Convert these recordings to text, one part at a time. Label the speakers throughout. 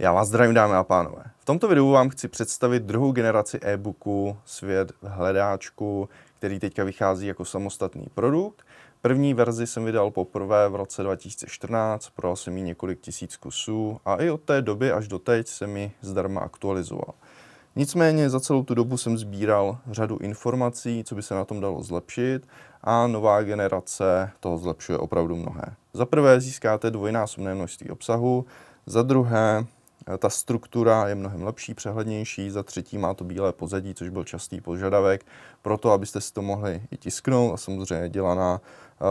Speaker 1: Já vás zdravím, dámy a pánové. V tomto videu vám chci představit druhou generaci e-booku Svět v hledáčku, který teďka vychází jako samostatný produkt. První verzi jsem vydal poprvé v roce 2014, prodal jsem ji několik tisíc kusů a i od té doby až do teď jsem ji zdarma aktualizoval. Nicméně za celou tu dobu jsem sbíral řadu informací, co by se na tom dalo zlepšit a nová generace toho zlepšuje opravdu mnohé. Za prvé získáte dvojnásobné množství obsahu, za druhé ta struktura je mnohem lepší, přehlednější, za třetí má to bílé pozadí, což byl častý požadavek, proto abyste si to mohli i tisknout a samozřejmě dělaná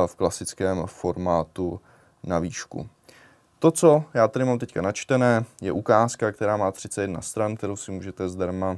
Speaker 1: eh, v klasickém formátu na výšku. To, co já tady mám teďka načtené, je ukázka, která má 31 stran, kterou si můžete zdarma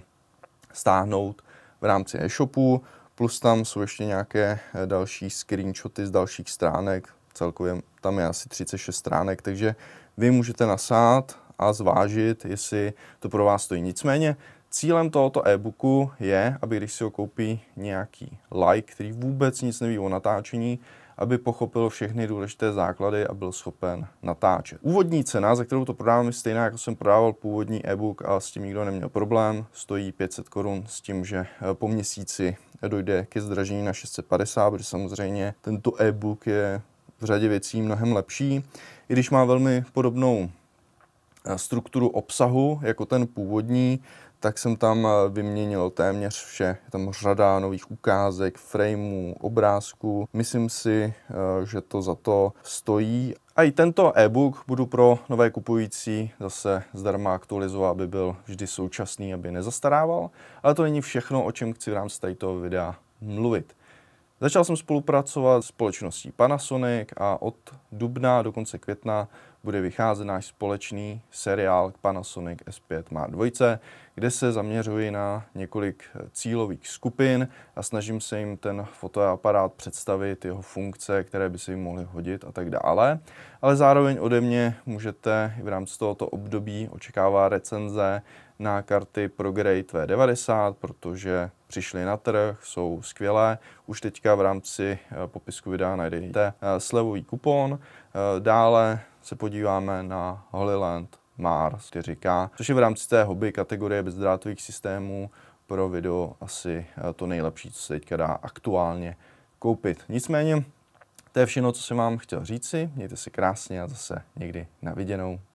Speaker 1: stáhnout v rámci e-shopu, plus tam jsou ještě nějaké eh, další screenshoty z dalších stránek, celkově tam je asi 36 stránek, takže vy můžete nasát a zvážit, jestli to pro vás stojí. Nicméně cílem tohoto e-booku je, aby když si ho koupí nějaký like, který vůbec nic neví o natáčení, aby pochopil všechny důležité základy a byl schopen natáčet. Úvodní cena, za kterou to prodávám, je stejná, jako jsem prodával původní e-book a s tím nikdo neměl problém, stojí 500 korun s tím, že eh, po měsíci dojde ke zdražení na 650, protože samozřejmě tento e-book je v řadě věcí mnohem lepší, i když má velmi podobnou strukturu obsahu, jako ten původní, tak jsem tam eh, vyměnil téměř vše. Je tam řada nových ukázek, frameů, obrázků. Myslím si, eh, že to za to stojí. A i tento e-book budu pro nové kupující zase zdarma aktualizovat, aby byl vždy současný, aby nezastarával. Ale to není všechno, o čem chci v rámci tohoto videa mluvit. Začal jsem spolupracovat s společností Panasonic a od dubna do konce května bude vycházet náš společný seriál Panasonic S5 má dvojce, kde se zaměřuji na několik cílových skupin a snažím se jim ten fotoaparát představit, jeho funkce, které by se jim mohly hodit a tak dále. Ale zároveň ode mě můžete v rámci tohoto období očekávat recenze na karty ProGrade V90, protože přišly na trh, jsou skvělé. Už teďka v rámci eh, popisku videa najdete eh, slevový kupon. Eh, dále se podíváme na Holyland Mars 4K, což je v rámci té hobby kategorie bezdrátových systémů pro video asi to nejlepší, co se teďka dá aktuálně koupit. Nicméně to je všechno, co jsem vám chtěl říci. Mějte se krásně a zase někdy na viděnou.